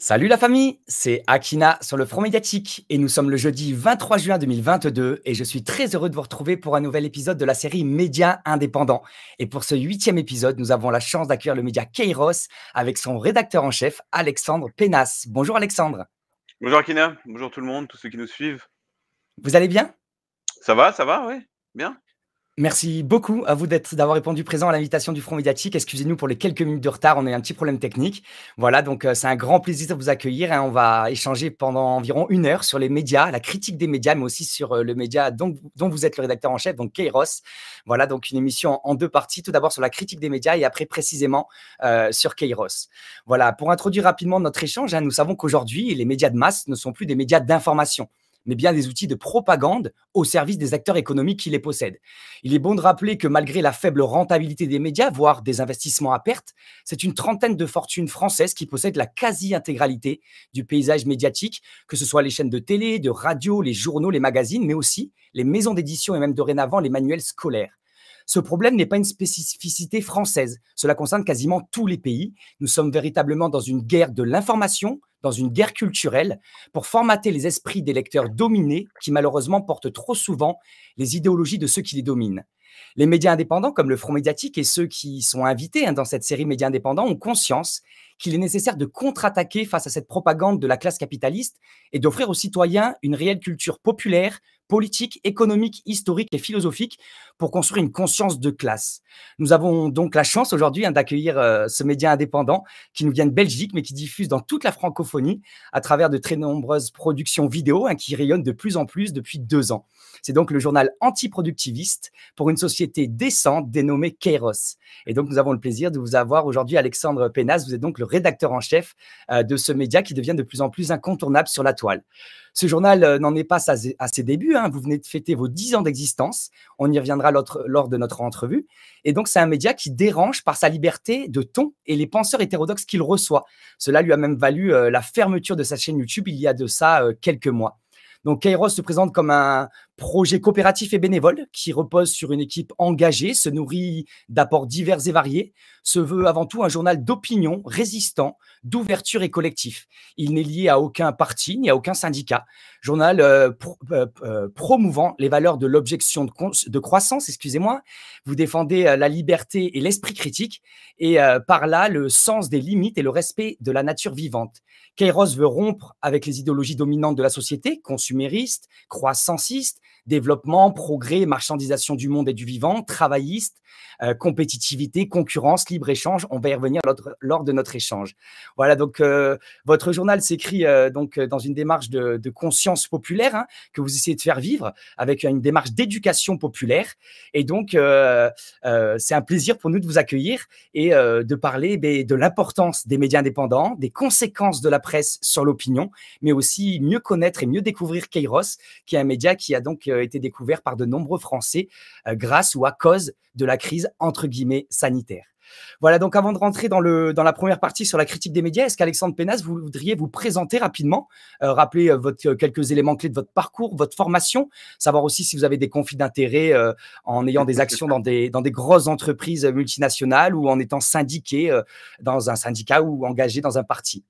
Salut la famille, c'est Akina sur le front médiatique et nous sommes le jeudi 23 juin 2022 et je suis très heureux de vous retrouver pour un nouvel épisode de la série Médias indépendants. Et pour ce huitième épisode, nous avons la chance d'accueillir le média Kairos avec son rédacteur en chef Alexandre Pénas. Bonjour Alexandre. Bonjour Akina, bonjour tout le monde, tous ceux qui nous suivent. Vous allez bien Ça va, ça va, oui, bien. Merci beaucoup à vous d'être d'avoir répondu présent à l'invitation du Front médiatique. Excusez-nous pour les quelques minutes de retard, on a eu un petit problème technique. Voilà, donc euh, c'est un grand plaisir de vous accueillir. et On va échanger pendant environ une heure sur les médias, la critique des médias, mais aussi sur euh, le média dont, vous êtes le rédacteur en chef, donc Kairos. Voilà, donc une émission en, deux parties. Tout d'abord sur la critique des médias et après précisément euh, sur Kairos. Voilà, pour introduire rapidement notre échange, hein, nous savons qu'aujourd'hui, les médias de masse ne sont plus des médias d'information mais bien des outils de propagande au service des acteurs économiques qui les possèdent. Il est bon de rappeler que malgré la faible rentabilité des médias, voire des investissements à perte, c'est une trentaine de fortunes françaises qui possèdent la quasi-intégralité du paysage médiatique, que ce soit les chaînes de télé, de radio, les journaux, les magazines, mais aussi les maisons d'édition et même dorénavant les manuels scolaires. Ce problème n'est pas une spécificité française. Cela concerne quasiment tous les pays. Nous sommes véritablement dans une guerre de l'information dans une guerre culturelle pour formater les esprits des lecteurs dominés qui malheureusement portent trop souvent les idéologies de ceux qui les dominent. Les médias indépendants, comme le Front médiatique et ceux qui sont invités hein, dans cette série Médias indépendants, ont conscience qu'il est nécessaire de contre-attaquer face à cette propagande de la classe capitaliste et d'offrir aux citoyens une réelle culture populaire politique, économique, historique et philosophique pour construire une conscience de classe. Nous avons donc la chance aujourd'hui hein, d'accueillir euh, ce média indépendant qui nous vient de Belgique mais qui diffuse dans toute la francophonie à travers de très nombreuses productions vidéo hein, qui rayonnent de plus en plus depuis deux ans. C'est donc le journal antiproductiviste pour une société décente dénommée Kairos. Et donc nous avons le plaisir de vous avoir aujourd'hui Alexandre Pénas, vous êtes donc le rédacteur en chef euh, de ce média qui devient de plus en plus incontournable sur la toile. Ce journal euh, n'en est pas à ses débuts, Hein, vous venez de fêter vos 10 ans d'existence, on y reviendra lors de notre entrevue. Et donc c'est un média qui dérange par sa liberté de ton et les penseurs hétérodoxes qu'il reçoit. Cela lui a même valu euh, la fermeture de sa chaîne YouTube il y a de ça euh, quelques mois. Donc Kairos se présente comme un Projet coopératif et bénévole qui repose sur une équipe engagée, se nourrit d'apports divers et variés, se veut avant tout un journal d'opinion résistant, d'ouverture et collectif. Il n'est lié à aucun parti ni à aucun syndicat. Journal euh, euh, euh, promouvant les valeurs de l'objection de, croissance, excusez-moi. Vous défendez la liberté et l'esprit critique et par là le sens des limites et le respect de la nature vivante. Kairos veut rompre avec les idéologies dominantes de la société, consumériste, croissanciste, développement, progrès, marchandisation du monde et du vivant, travailliste, euh, compétitivité, concurrence, libre-échange. On va y revenir lors de notre échange. Voilà, donc euh, votre journal s'écrit euh, donc dans une démarche de, conscience populaire hein, que vous essayez de faire vivre avec une démarche d'éducation populaire. Et donc, c'est un plaisir pour nous de vous accueillir et de parler ben, de l'importance des médias indépendants, des conséquences de la presse sur l'opinion, mais aussi mieux connaître et mieux découvrir Kairos, qui est un média qui a donc a euh, été découvert par de nombreux Français euh, grâce ou à cause de la crise entre guillemets sanitaire. Voilà, donc avant de rentrer dans, le, dans, la première partie sur la critique des médias, est-ce qu'Alexandre Pénas, vous voudriez vous présenter rapidement, euh, rappeler votre, quelques éléments clés de votre parcours, votre formation, savoir aussi si vous avez des conflits d'intérêts en ayant des actions dans des, dans des, grosses entreprises multinationales ou en étant syndiqué dans un syndicat ou engagé dans un parti